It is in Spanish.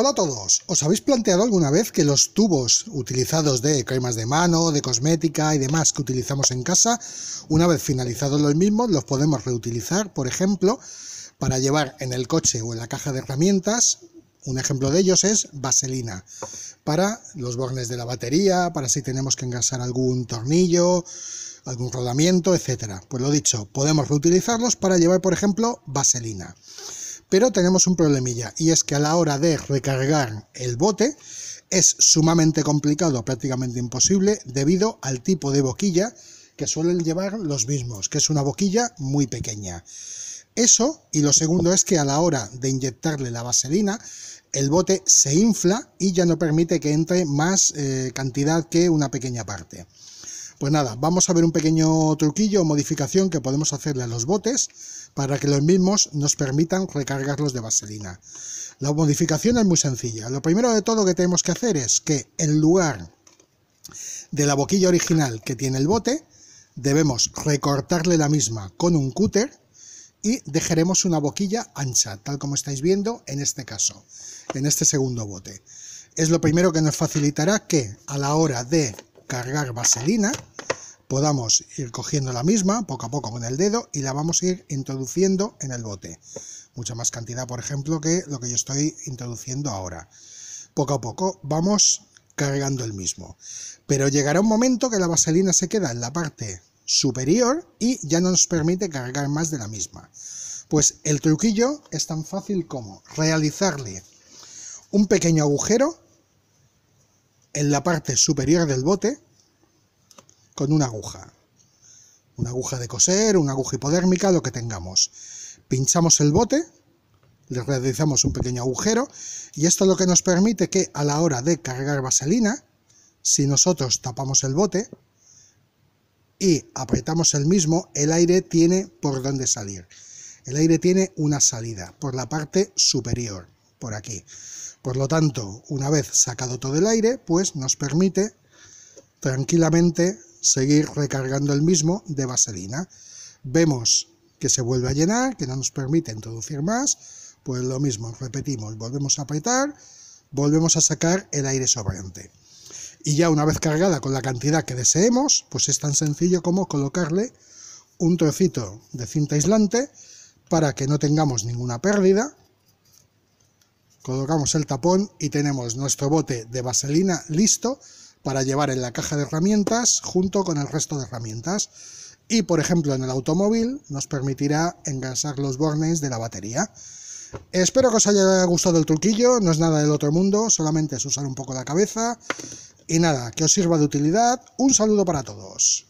Hola a todos, ¿os habéis planteado alguna vez que los tubos utilizados de cremas de mano, de cosmética y demás que utilizamos en casa, una vez finalizados los mismos, los podemos reutilizar, por ejemplo, para llevar en el coche o en la caja de herramientas? Un ejemplo de ellos es vaselina, para los bornes de la batería, para si tenemos que engasar algún tornillo, algún rodamiento, etcétera. Pues lo dicho, podemos reutilizarlos para llevar, por ejemplo, vaselina. Pero tenemos un problemilla y es que a la hora de recargar el bote es sumamente complicado, prácticamente imposible, debido al tipo de boquilla que suelen llevar los mismos, que es una boquilla muy pequeña. Eso, y lo segundo es que a la hora de inyectarle la vaselina, el bote se infla y ya no permite que entre más eh, cantidad que una pequeña parte. Pues nada, vamos a ver un pequeño truquillo o modificación que podemos hacerle a los botes para que los mismos nos permitan recargarlos de vaselina. La modificación es muy sencilla. Lo primero de todo que tenemos que hacer es que en lugar de la boquilla original que tiene el bote, debemos recortarle la misma con un cúter y dejaremos una boquilla ancha, tal como estáis viendo en este caso, en este segundo bote. Es lo primero que nos facilitará que a la hora de cargar vaselina, podamos ir cogiendo la misma poco a poco con el dedo y la vamos a ir introduciendo en el bote. Mucha más cantidad, por ejemplo, que lo que yo estoy introduciendo ahora. Poco a poco vamos cargando el mismo. Pero llegará un momento que la vaselina se queda en la parte superior y ya no nos permite cargar más de la misma. Pues el truquillo es tan fácil como realizarle un pequeño agujero en la parte superior del bote con una aguja. Una aguja de coser, una aguja hipodérmica, lo que tengamos. Pinchamos el bote, le realizamos un pequeño agujero y esto es lo que nos permite que a la hora de cargar vaselina, si nosotros tapamos el bote y apretamos el mismo, el aire tiene por dónde salir. El aire tiene una salida por la parte superior, por aquí. Por lo tanto, una vez sacado todo el aire, pues nos permite tranquilamente seguir recargando el mismo de vaselina. Vemos que se vuelve a llenar, que no nos permite introducir más, pues lo mismo, repetimos, volvemos a apretar, volvemos a sacar el aire sobrante. Y ya una vez cargada con la cantidad que deseemos, pues es tan sencillo como colocarle un trocito de cinta aislante para que no tengamos ninguna pérdida. Colocamos el tapón y tenemos nuestro bote de vaselina listo para llevar en la caja de herramientas junto con el resto de herramientas. Y por ejemplo en el automóvil nos permitirá engasar los bornes de la batería. Espero que os haya gustado el truquillo, no es nada del otro mundo, solamente es usar un poco la cabeza. Y nada, que os sirva de utilidad. Un saludo para todos.